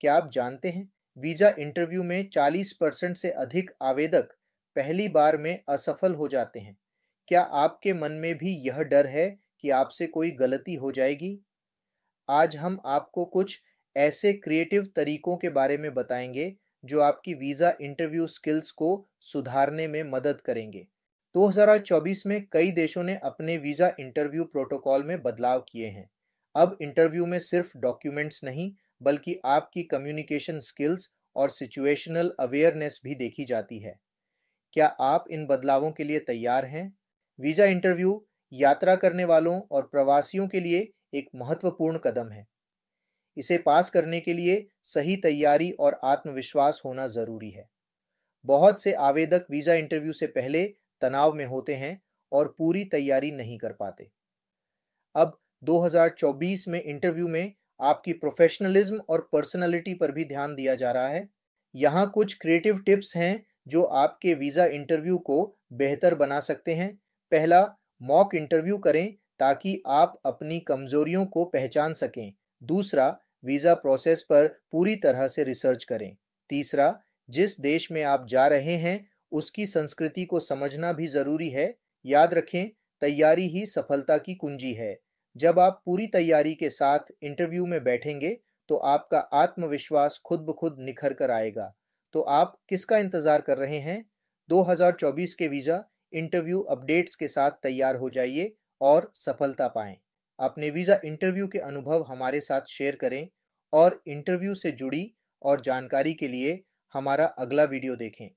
क्या आप जानते हैं वीज़ा इंटरव्यू में 40 परसेंट से अधिक आवेदक पहली बार में असफल हो जाते हैं क्या आपके मन में भी यह डर है कि आपसे कोई गलती हो जाएगी आज हम आपको कुछ ऐसे क्रिएटिव तरीकों के बारे में बताएंगे जो आपकी वीज़ा इंटरव्यू स्किल्स को सुधारने में मदद करेंगे 2024 में कई देशों ने अपने वीज़ा इंटरव्यू प्रोटोकॉल में बदलाव किए हैं अब इंटरव्यू में सिर्फ डॉक्यूमेंट्स नहीं बल्कि आपकी कम्युनिकेशन स्किल्स और सिचुएशनल अवेयरनेस भी देखी जाती है क्या आप इन बदलावों के लिए तैयार हैं वीज़ा इंटरव्यू यात्रा करने वालों और प्रवासियों के लिए एक महत्वपूर्ण कदम है इसे पास करने के लिए सही तैयारी और आत्मविश्वास होना ज़रूरी है बहुत से आवेदक वीज़ा इंटरव्यू से पहले तनाव में होते हैं और पूरी तैयारी नहीं कर पाते अब 2024 में इंटरव्यू में आपकी प्रोफेशनलिज्म और पर्सनैलिटी पर भी ध्यान दिया जा रहा है यहाँ कुछ क्रिएटिव टिप्स हैं जो आपके वीज़ा इंटरव्यू को बेहतर बना सकते हैं पहला मॉक इंटरव्यू करें ताकि आप अपनी कमजोरियों को पहचान सकें दूसरा वीज़ा प्रोसेस पर पूरी तरह से रिसर्च करें तीसरा जिस देश में आप जा रहे हैं उसकी संस्कृति को समझना भी ज़रूरी है याद रखें तैयारी ही सफलता की कुंजी है जब आप पूरी तैयारी के साथ इंटरव्यू में बैठेंगे तो आपका आत्मविश्वास खुद ब खुद निखर कर आएगा तो आप किसका इंतज़ार कर रहे हैं 2024 के वीज़ा इंटरव्यू अपडेट्स के साथ तैयार हो जाइए और सफलता पाएं अपने वीज़ा इंटरव्यू के अनुभव हमारे साथ शेयर करें और इंटरव्यू से जुड़ी और जानकारी के लिए हमारा अगला वीडियो देखें